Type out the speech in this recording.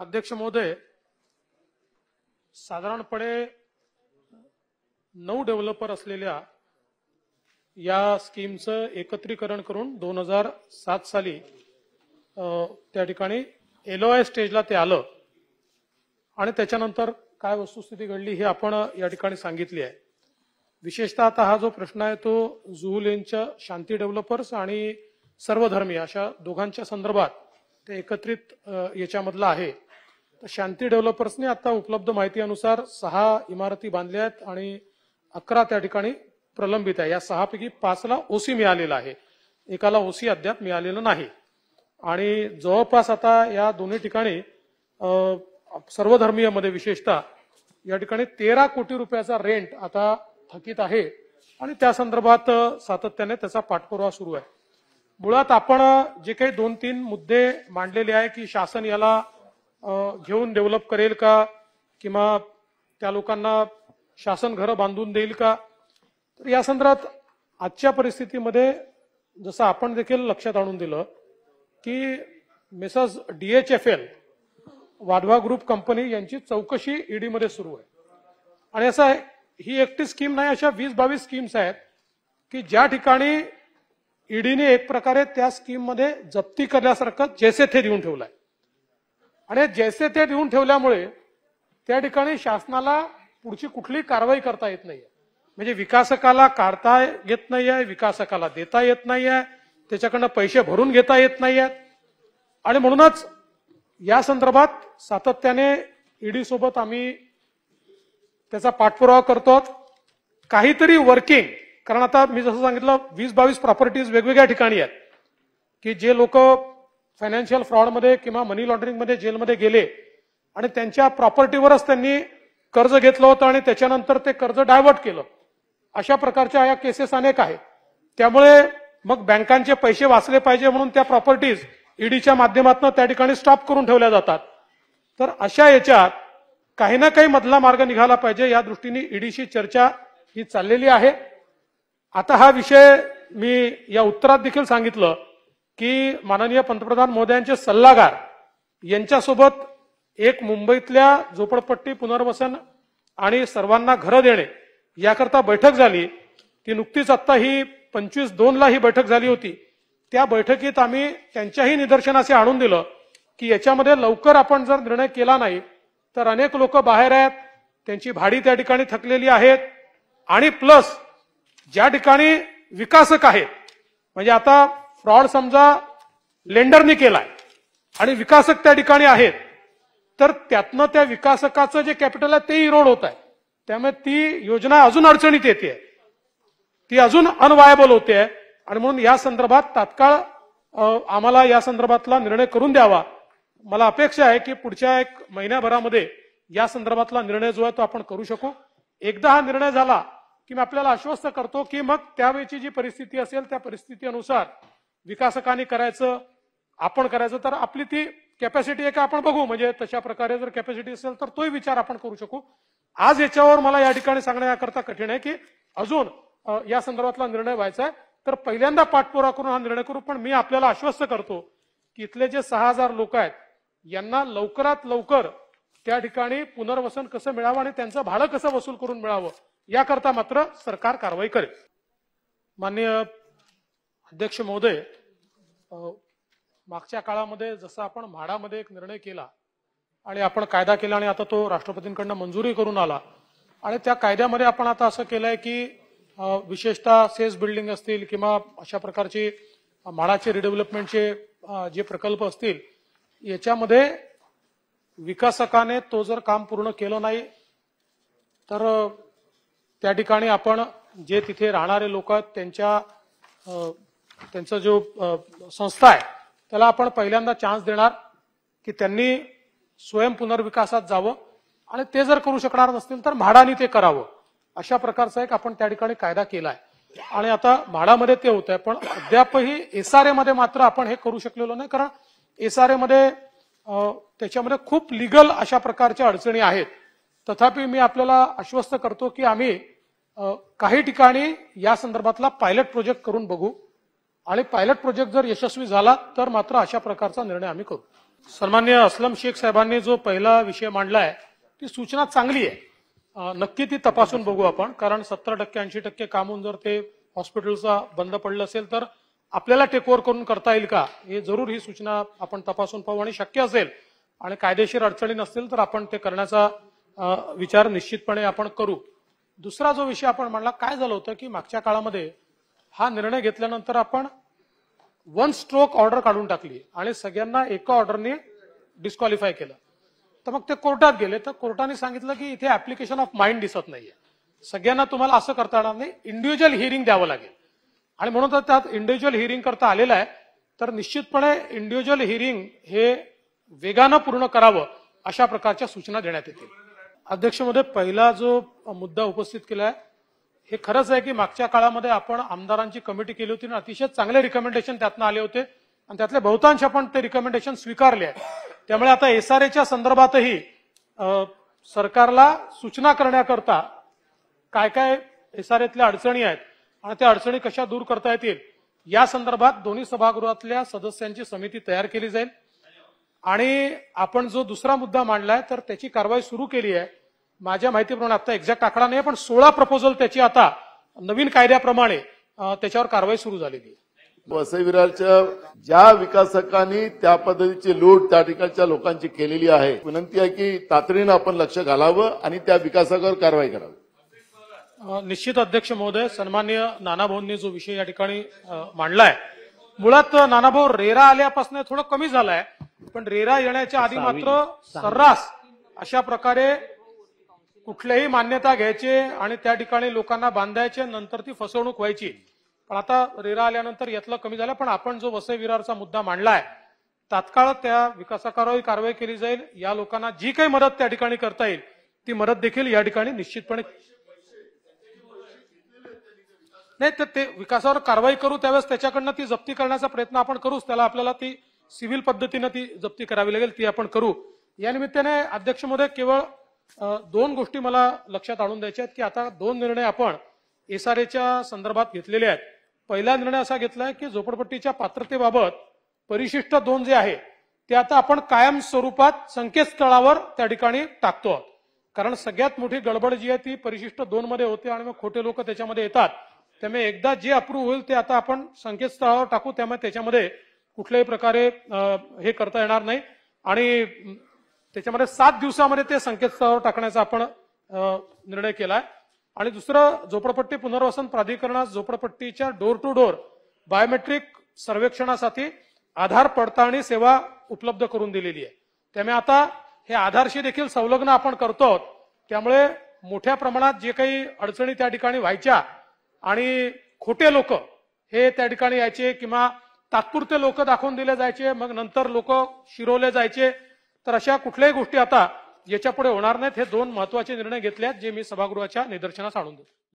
अध्यक्ष महोदय साधारणपणे नऊ डेव्हलपर असलेल्या या स्कीमचं एकत्रीकरण करून दोन हजार सात साली त्या ठिकाणी एलओआय स्टेजला ते आलं आणि त्याच्यानंतर काय वस्तुस्थिती घडली हे आपण या ठिकाणी सांगितली आहे विशेषतः आता हा जो प्रश्न आहे तो जुहू लेनच्या शांती डेव्हलपर्स आणि सर्वधर्मी अशा दोघांच्या संदर्भात ते एकत्रित याच्यामधला आहे तर शांती डेव्हलपर्सने आता उपलब्ध माहितीनुसार सहा इमारती बांधल्या आहेत आणि अकरा त्या ठिकाणी प्रलंबित आहे या सहापैकी पाचला ओसी मिळालेला आहे एकाला ओसी अद्याप मिळालेलं नाही आणि जवळपास आता या दोन्ही ठिकाणी सर्वधर्मीयमध्ये विशेषतः या ठिकाणी तेरा कोटी रुपयाचा रेंट आता थकीत आहे आणि त्या संदर्भात सातत्याने त्याचा पाठपुरावा सुरू आहे मुळात आपण जे काही दोन तीन मुद्दे मांडलेले आहे की शासन याला घेऊन डेव्हलप करेल का किंवा त्या लोकांना शासन घरं बांधून देईल का तर या संदर्भात आजच्या परिस्थितीमध्ये जसं आपण देखील लक्षात आणून दिलं की मिसस डीएचएफएल वाढवा ग्रुप कंपनी यांची चौकशी ईडीमध्ये सुरू आहे आणि असं ही एकटी स्कीम नाही अशा वीस बावीस स्कीम्स आहेत की ज्या ठिकाणी ईडीने एक प्रकारे त्या स्कीममध्ये जप्ती करण्यासारखं जेसे थे देऊन ठेवलं आहे आणि जैसे ते देऊन ठेवल्यामुळे त्या ठिकाणी शासनाला पुढची कुठली कारवाई करता येत नाहीये म्हणजे विकासकाला काढता येत नाहीये विकासकाला देता येत नाहीये त्याच्याकडनं पैसे भरून घेता येत आहेत आणि म्हणूनच या संदर्भात सातत्याने ईडी सोबत आम्ही त्याचा पाठपुरावा करतो काहीतरी वर्किंग कारण आता मी जसं सांगितलं वीस बावीस प्रॉपर्टीज वेगवेगळ्या ठिकाणी आहेत की जे लोक फायनान्शियल फ्रॉडमध्ये किंवा मनी लॉन्ड्रिंगमध्ये जेलमध्ये गेले आणि त्यांच्या प्रॉपर्टीवरच त्यांनी कर्ज घेतलं होतं आणि त्याच्यानंतर ते कर्ज डायव्हर्ट केलं अशा प्रकारच्या या केसेस अनेक आहेत त्यामुळे मग बँकांचे पैसे वाचले पाहिजे म्हणून त्या प्रॉपर्टीज ईडीच्या माध्यमातून त्या ठिकाणी स्टॉप करून ठेवल्या जातात तर अशा याच्यात काही ना काही मधला मार्ग निघाला पाहिजे या दृष्टीने ईडीशी चर्चा ही चाललेली आहे आता हा विषय मी या उत्तरात देखील सांगितलं की माननीय पंतप्रधान मोदयांचे सल्लागार यांच्यासोबत एक मुंबईतल्या झोपडपट्टी पुनर्वसन आणि सर्वांना घरं देणे याकरता बैठक झाली ती नुकतीच आत्ता ही पंचवीस दोनला ही बैठक झाली होती त्या बैठकीत आम्ही त्यांच्याही निदर्शनाशी आणून दिलं की याच्यामध्ये लवकर आपण जर निर्णय केला नाही तर अनेक लोक बाहेर आहेत त्यांची भाडी त्या ठिकाणी थकलेली आहेत आणि प्लस ज्या ठिकाणी विकासक आहेत म्हणजे आता फ्रॉड समजा लेंडरने केलाय आणि विकासक त्या ठिकाणी आहेत तर त्यातनं त्या विकासकाचं जे कॅपिटल आहे ते इरोड होत आहे त्यामुळे ती योजना अजून अडचणीत येते ती अजून अनवायबल होते आणि म्हणून या संदर्भात तात्काळ आम्हाला या संदर्भातला निर्णय करून द्यावा मला अपेक्षा आहे की पुढच्या एक महिन्याभरामध्ये या संदर्भातला निर्णय जो आहे तो आपण करू शकू एकदा हा निर्णय झाला की मी आपल्याला आश्वस्त करतो की मग त्यावेळीची जी परिस्थिती असेल त्या परिस्थितीनुसार विकासकाने करायचं आपण करायचं तर आपली ती कॅपॅसिटी आहे का आपण बघू म्हणजे तशा प्रकारे जर कॅपॅसिटी असेल तर तोही विचार आपण करू शकू आज याच्यावर मला या ठिकाणी सांगण्याकरता कठीण आहे की अजून या संदर्भातला निर्णय व्हायचा आहे तर पहिल्यांदा पाठपुरा करून हा निर्णय करू पण मी आपल्याला आश्वस्त करतो की इथले जे सहा हजार लोक आहेत यांना लवकरात लवकर त्या ठिकाणी पुनर्वसन कसं मिळावं आणि त्यांचं भाडं कसं वसूल करून मिळावं याकरता मात्र सरकार कारवाई करेल माननीय अध्यक्ष महोदय मागच्या काळामध्ये जसं आपण म्हाडामध्ये एक निर्णय केला आणि आपण कायदा केला आणि आता तो राष्ट्रपतींकडनं मंजुरी करून आला आणि त्या कायद्यामध्ये आपण आता असं केलंय की विशेषतः सेस बिल्डिंग असतील किंवा अशा प्रकारची म्हाडाचे रिडेव्हलपमेंटचे जे प्रकल्प असतील याच्यामध्ये विकासकाने तो जर काम पूर्ण केलं नाही तर त्या ठिकाणी आपण जे तिथे राहणारे लोक आहेत त्यांच्या त्यांचा जो संस्था आहे त्याला आपण पहिल्यांदा चान्स देणार की त्यांनी स्वयं पुनर्विकासात जावं आणि ते जर करू शकणार नसतील तर म्हाडाने ते करावं अशा प्रकारचा एक आपण त्या ठिकाणी कायदा केला आहे आणि आता म्हाडामध्ये ते होत आहे पण अद्यापही एसआरए मध्ये मात्र आपण हे करू शकलेलो नाही कारण एसआरए मध्ये त्याच्यामध्ये खूप लिगल अशा प्रकारच्या अडचणी आहेत तथापि मी आपल्याला आश्वस्त करतो की आम्ही काही ठिकाणी या संदर्भातला पायलट प्रोजेक्ट करून बघू आणि पायलट प्रोजेक्ट जर यशस्वी झाला तर मात्र अशा प्रकारचा निर्णय आम्ही करू सन्मान्य असलम शेख साहेबांनी जो पहिला विषय मांडला आहे ती सूचना चांगली आहे नक्की ती तपासून बघू आपण कारण सत्तर टक्के ऐंशी टक्के कामून जर ते हॉस्पिटलचा बंद पडलं असेल तर आपल्याला टेक करून करता येईल का हे जरूर ही सूचना आपण तपासून पाहू आणि शक्य असेल आणि कायदेशीर अडचणी नसतील तर आपण ते करण्याचा विचार निश्चितपणे आपण करू दुसरा जो विषय आपण मांडला काय झालं होतं की मागच्या काळामध्ये हा निर्णय घेतल्यानंतर आपण वन स्ट्रोक ऑर्डर काढून टाकली आणि सगळ्यांना एका ऑर्डरने डिस्क्वालिफाय केलं तर मग ते कोर्टात गेले तर कोर्टाने सांगितलं की इथे ऍप्लिकेशन ऑफ माइंड दिसत नाहीये सगळ्यांना तुम्हाला असं करता येणार नाही इंडिव्हिज्युअल हिअरिंग द्यावं लागेल आणि म्हणून तर त्यात इंडिव्हिज्युअल हिअरिंग करता आलेलं आहे तर निश्चितपणे इंडिव्हिज्युअल हिअरिंग हे वेगानं पूर्ण करावं अशा प्रकारच्या सूचना देण्यात येतील अध्यक्षमध्ये पहिला जो मुद्दा उपस्थित केला आहे हे खरंच आहे की मागच्या काळामध्ये आपण आमदारांची कमिटी केली होती आणि अतिशय चांगले रिकमेंडेशन त्यातनं आले होते आणि त्यातले बहुतांश आपण ते रिकमेंडेशन स्वीकारले आहे त्यामुळे आता एसआरएच्या संदर्भातही सरकारला सूचना करण्याकरता काय काय एसआरएतल्या अडचणी आहेत आणि त्या अडचणी कशा दूर करता येतील या संदर्भात दोन्ही सभागृहातल्या सदस्यांची समिती तयार केली जाईल आणि आपण जो दुसरा मुद्दा मांडलाय तर त्याची कारवाई सुरू केली आहे माझ्या माहितीप्रमाणे आता एक्झॅक्ट आकडा नाही पण सोळा प्रपोजल त्याची आता नवीन कायद्याप्रमाणे त्याच्यावर कारवाई सुरू झालेली आहे ज्या विकासकांनी त्या पद्धतीची लूट त्या ठिकाणच्या लोकांची केलेली आहे विनंती आहे की तातडीनं आपण लक्ष घालावं आणि त्या विकासकावर कारवाई करावी निश्चित अध्यक्ष महोदय सन्मान्य नानाभाऊंनी जो विषय या ठिकाणी मांडलाय मुळात नानाभाऊ रेरा आल्यापासून थोडं कमी झालाय पण रेरा येण्याच्या आधी मात्र सर्रास अशा प्रकारे कुठल्याही मान्यता घ्यायचे आणि त्या ठिकाणी लोकांना बांधायचे नंतर ती फसवणूक व्हायची पण आता रेरा आल्यानंतर यातलं कमी झालं पण आपण जो वसई विरारचा मुद्दा मांडलाय तात्काळ त्या विकासाकारावर कारवाई केली जाईल या लोकांना जी काही मदत त्या ठिकाणी करता येईल ती मदत देखील या ठिकाणी निश्चितपणे नाही तर ते विकासावर कारवाई करू त्यावेळेस त्याच्याकडनं ती जप्ती करण्याचा प्रयत्न आपण करूच त्याला आपल्याला ती सिव्हिल पद्धतीनं ती जप्ती करावी लागेल ती आपण करू या निमित्ताने अध्यक्ष महोदय केवळ दोन गोष्टी मला लक्षात आणून द्यायच्या आहेत की आता दोन निर्णय आपण एसआरएच्या संदर्भात घेतलेले आहेत पहिला निर्णय असा घेतला की झोपडपट्टीच्या पात्रतेबाबत परिशिष्ट दोन जे आहे ते आता आपण कायम स्वरूपात संकेतस्थळावर त्या ठिकाणी टाकतो आहोत कारण सगळ्यात मोठी गडबड जी आहे ती परिशिष्ट दोन मध्ये होते आणि मग खोटे लोक त्याच्यामध्ये येतात त्यामुळे एकदा जे अप्रूव्ह होईल ते आता आपण संकेतस्थळावर टाकू त्यामुळे त्याच्यामध्ये कुठल्याही प्रकारे हे करता येणार नाही आणि त्याच्यामध्ये सात दिवसामध्ये ते संकेतस्थळावर टाकण्याचा आपण निर्णय केलाय आणि दुसरं झोपडपट्टी पुनर्वसन प्राधिकरणास झोपडपट्टीच्या डोर टू डोर बायोमेट्रिक सर्वेक्षणासाठी आधार पडताळणी सेवा उपलब्ध करून दिलेली आहे त्यामुळे आता हे आधारशी देखील संलग्न आपण करतो त्यामुळे मोठ्या प्रमाणात जे काही अडचणी त्या ठिकाणी व्हायच्या आणि खोटे लोक हे त्या ठिकाणी यायचे किंवा तात्पुरते लोक दाखवून दिले जायचे मग नंतर लोक शिरवले जायचे तर अशा कुठल्याही गोष्टी आता याच्यापुढे होणार नाहीत हे दोन महत्वाचे निर्णय घेतले आहेत जे मी सभागृहाच्या निदर्शनास आणून देतो